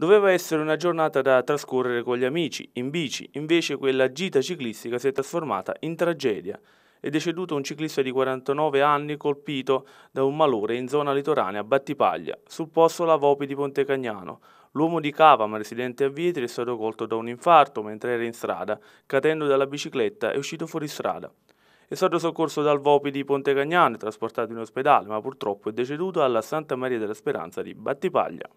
Doveva essere una giornata da trascorrere con gli amici, in bici, invece quella gita ciclistica si è trasformata in tragedia. È deceduto un ciclista di 49 anni colpito da un malore in zona litoranea a Battipaglia, sul posto la Vopi di Pontecagnano. L'uomo di Cavam, residente a Vietri, è stato colto da un infarto mentre era in strada, cadendo dalla bicicletta e uscito fuori strada. È stato soccorso dal Vopi di Pontecagnano e trasportato in ospedale, ma purtroppo è deceduto alla Santa Maria della Speranza di Battipaglia.